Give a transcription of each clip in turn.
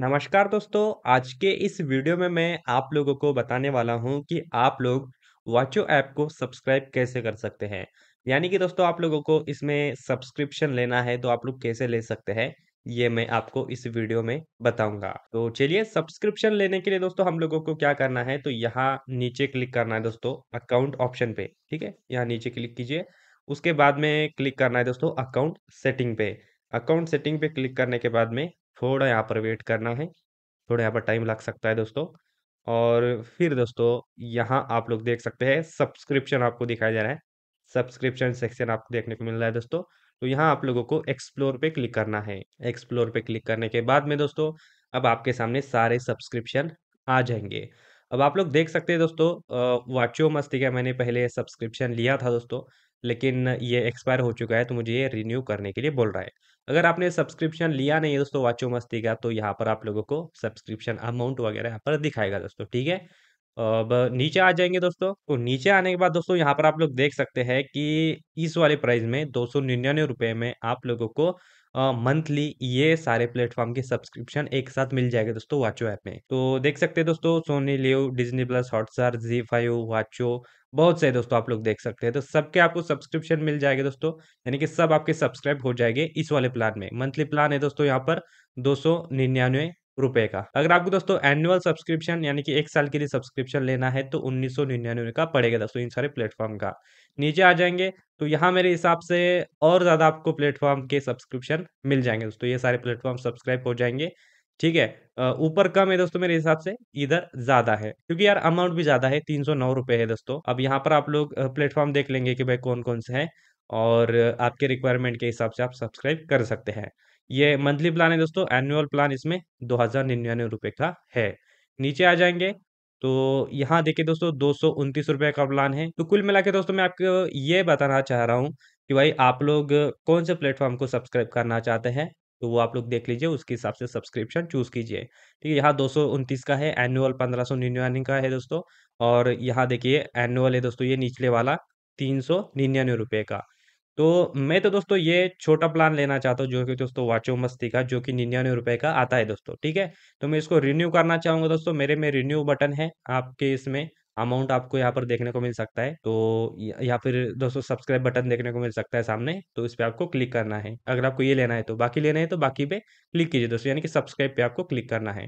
नमस्कार दोस्तों आज के इस वीडियो में मैं आप लोगों को बताने वाला हूं कि आप लोग वाचो ऐप को सब्सक्राइब कैसे कर सकते हैं यानी कि दोस्तों आप लोगों को इसमें सब्सक्रिप्शन लेना है तो आप लोग कैसे ले सकते हैं ये मैं आपको इस वीडियो में बताऊंगा तो चलिए सब्सक्रिप्शन लेने के लिए दोस्तों हम लोगों को क्या करना है तो यहाँ नीचे क्लिक करना है दोस्तों अकाउंट ऑप्शन पे ठीक है यहाँ नीचे क्लिक कीजिए उसके बाद में क्लिक करना है दोस्तों अकाउंट सेटिंग पे अकाउंट सेटिंग पे क्लिक करने के बाद में थोड़ा यहाँ पर वेट करना है थोड़ा यहाँ पर टाइम लग सकता है दोस्तों और फिर दोस्तों यहाँ आप लोग देख सकते हैं सब्सक्रिप्शन आपको दिखाया जा रहा है सब्सक्रिप्शन सेक्शन आपको देखने को मिल रहा है दोस्तों तो यहाँ आप लोगों को एक्सप्लोर पे क्लिक करना है एक्सप्लोर पे क्लिक करने के बाद में दोस्तों अब आपके सामने सारे सब्सक्रिप्शन आ जाएंगे अब आप लोग देख सकते हैं दोस्तों वाचो मस्ती का मैंने पहले सब्सक्रिप्शन लिया था दोस्तों लेकिन ये एक्सपायर हो चुका है तो मुझे ये रिन्यू करने के लिए बोल रहा है अगर आपने सब्सक्रिप्शन लिया नहीं है दोस्तों वाचो मस्ती का तो यहाँ पर आप लोगों को सब्सक्रिप्शन अमाउंट वगैरह यहाँ पर दिखाएगा दोस्तों ठीक है अब नीचे आ जाएंगे दोस्तों तो नीचे आने के बाद दोस्तों यहाँ पर आप लोग देख सकते हैं कि इस वाले प्राइस में दो सौ निन्यानवे रुपये में आप लोगों को मंथली ये सारे प्लेटफॉर्म के सब्सक्रिप्शन एक साथ मिल जाएगा दोस्तों वाचो ऐप में तो देख सकते हैं दोस्तों Sony LIV Disney plus Hotstar Zee five Watcho बहुत से दोस्तों आप लोग देख सकते हैं तो सबके आपको सब्सक्रिप्शन मिल जाएगा दोस्तों यानी कि सब आपके सब्सक्राइब हो जाएंगे इस वाले प्लान में मंथली प्लान है दोस्तों यहाँ पर दो सौ निन्यानवे रुपए का अगर आपको दोस्तों एनुअल सब्सक्रिप्शन यानी कि एक साल के लिए सब्सक्रिप्शन लेना है तो उन्नीस सौ निन्यानवे का पड़ेगा दोस्तों इन सारे प्लेटफॉर्म का नीचे आ जाएंगे तो यहाँ मेरे हिसाब से और ज़्यादा आपको प्लेटफॉर्म के सब्सक्रिप्शन मिल जाएंगे दोस्तों ये सारे प्लेटफॉर्म सब्सक्राइब हो जाएंगे ठीक है ऊपर कम है दोस्तों मेरे हिसाब से इधर ज्यादा है क्योंकि यार अमाउंट भी ज्यादा है तीन सौ नौ रुपए है दोस्तों अब यहाँ पर आप लोग प्लेटफॉर्म देख लेंगे कि भाई कौन कौन से हैं और आपके रिक्वायरमेंट के हिसाब से आप सब्सक्राइब कर सकते हैं ये मंथली प्लान है दोस्तों एनुअल प्लान इसमें दो हजार निन्यानवे रुपये का है नीचे आ जाएंगे तो यहाँ देखिए दोस्तों दो सौ उनतीस रुपये का प्लान है तो कुल मिला के दोस्तों मैं आपको ये बताना चाह रहा हूँ कि भाई आप लोग कौन से प्लेटफॉर्म को सब्सक्राइब करना चाहते हैं तो वो आप लोग देख लीजिए उसके हिसाब से सब्सक्रिप्शन चूज कीजिए ठीक है यहाँ दो सौ उनतीस का है एनुअल पंद्रह सौ निन्यानवे का है दोस्तों और यहाँ देखिए एनुअल है दोस्तों ये निचले वाला तीन सौ निन्यानवे रुपए का तो मैं तो दोस्तों ये छोटा प्लान लेना चाहता हूँ जो कि दोस्तों वाचो मस्ती का जो कि निन्यानवे रुपये का आता है दोस्तों ठीक है तो मैं इसको रिन्यू करना चाहूँगा दोस्तों मेरे में रिन्यू बटन है आपके इसमें अमाउंट आपको यहाँ पर देखने को मिल सकता है तो या फिर दोस्तों सब्सक्राइब बटन देखने को मिल सकता है सामने तो इस पर आपको क्लिक करना है अगर आपको ये लेना है तो बाकी लेना है तो बाकी पे क्लिक कीजिए दोस्तों यानी कि सब्सक्राइब पे आपको क्लिक करना है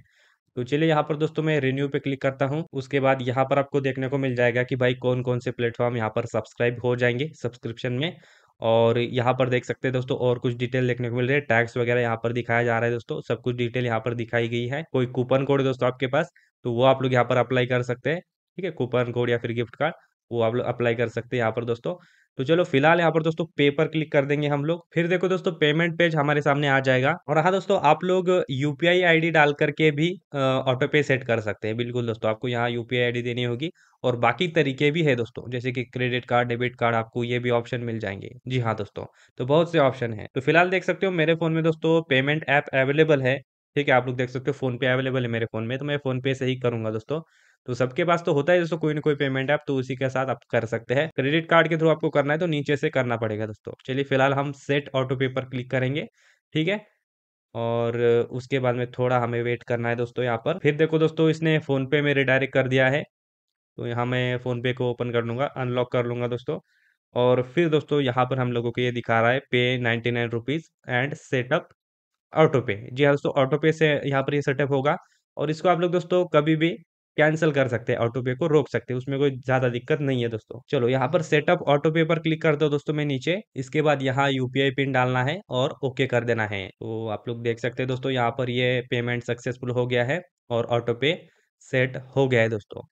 तो चलिए यहाँ पर दोस्तों मैं रिन्यू पे क्लिक करता हूँ उसके बाद यहाँ पर आपको देखने को मिल जाएगा कि भाई कौन कौन से प्लेटफॉर्म यहाँ पर सब्सक्राइब हो जाएंगे सब्सक्रिप्शन में और यहाँ पर देख सकते हैं दोस्तों और कुछ डिटेल देखने को मिल रही है टैक्स वगैरह यहाँ पर दिखाया जा रहा है दोस्तों सब कुछ डिटेल यहाँ पर दिखाई गई है कोई कूपन कोड दोस्तों आपके पास तो वो आप लोग यहाँ पर अप्लाई कर सकते हैं ठीक है कूपन कोड या फिर गिफ्ट कार्ड वो आप लोग अप्लाई कर सकते हैं यहाँ पर दोस्तों तो चलो फिलहाल यहाँ पर दोस्तों पे पर क्लिक कर देंगे हम लोग फिर देखो दोस्तों पेमेंट पेज हमारे सामने आ जाएगा और हाँ दोस्तों आप लोग यूपीआई आईडी डाल करके भी ऑटो पे सेट कर सकते हैं बिल्कुल दोस्तों आपको यहाँ यूपीआई आईडी देनी होगी और बाकी तरीके भी है दोस्तों जैसे कि क्रेडिट कार्ड डेबिट कार्ड आपको ये भी ऑप्शन मिल जाएंगे जी हाँ दोस्तों तो बहुत से ऑप्शन है तो फिलहाल देख सकते हो मेरे फोन में दोस्तों पेमेंट ऐप अवेलेबल है ठीक है आप लोग देख सकते हो फोन पे अवेलेबल है मेरे फोन में तो मैं फोन पे से ही करूंगा दोस्तों तो सबके पास तो होता है दोस्तों कोई ना कोई पेमेंट ऐप तो उसी के साथ आप कर सकते हैं क्रेडिट कार्ड के थ्रू आपको करना है तो नीचे से करना पड़ेगा दोस्तों चलिए फिलहाल हम सेट ऑटो पे पर क्लिक करेंगे ठीक है और उसके बाद में थोड़ा हमें वेट करना है दोस्तों यहाँ पर फिर देखो दोस्तों इसने फ़ोनपे में रिडायरेक्ट कर दिया है तो यहाँ मैं फ़ोनपे को ओपन कर लूंगा अनलॉक कर लूंगा दोस्तों और फिर दोस्तों यहाँ पर हम लोगों को ये दिखा रहा है pay ninety nine rupees and setup auto pay जी हाँ दोस्तों ऑटो पे से यहाँ पर ये यह सेटअप होगा और इसको आप लोग दोस्तों कभी भी कैंसिल कर सकते हैं ऑटो पे को रोक सकते हैं उसमें कोई ज्यादा दिक्कत नहीं है दोस्तों चलो यहाँ पर सेटअप ऑटो पे पर क्लिक कर दो दोस्तों मैं नीचे इसके बाद यहाँ यूपीआई पिन डालना है और ओके कर देना है तो आप लोग देख सकते हैं दोस्तों यहाँ पर ये पेमेंट सक्सेसफुल हो गया है और ऑटो पे सेट हो गया है दोस्तों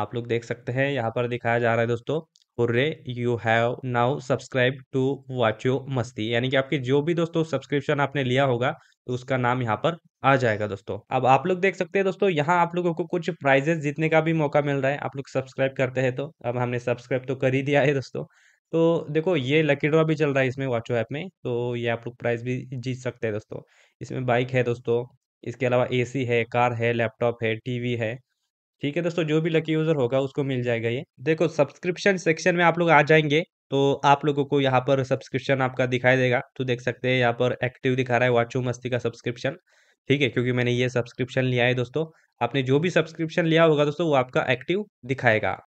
आप लोग देख सकते हैं यहाँ पर दिखाया जा रहा है दोस्तों hurray you have now subscribe to Watcho मस्ती यानी कि आपके जो भी दोस्तों सब्सक्रिप्शन आपने लिया होगा तो उसका नाम यहाँ पर आ जाएगा दोस्तों अब आप लोग देख सकते हैं दोस्तों यहाँ आप लोगों को कुछ प्राइजेस जीतने का भी मौका मिल रहा है आप लोग सब्सक्राइब करते हैं तो अब हमने सब्सक्राइब तो कर ही दिया है दोस्तों तो देखो ये लकी ड्रॉ भी चल रहा है इसमें वाचो ऐप में तो ये आप लोग प्राइज भी जीत सकते हैं दोस्तों इसमें बाइक है दोस्तों इसके अलावा ए है कार है लैपटॉप है टीवी है ठीक है दोस्तों जो भी लकी यूज़र होगा उसको मिल जाएगा ये देखो सब्सक्रिप्शन सेक्शन में आप लोग आ जाएंगे तो आप लोगों को यहाँ पर सब्सक्रिप्शन आपका दिखाई देगा तो देख सकते हैं यहाँ पर एक्टिव दिखा रहा है वाचो मस्ती का सब्सक्रिप्शन ठीक है क्योंकि मैंने ये सब्सक्रिप्शन लिया है दोस्तों आपने जो भी सब्सक्रिप्शन लिया होगा दोस्तों वो आपका एक्टिव दिखाएगा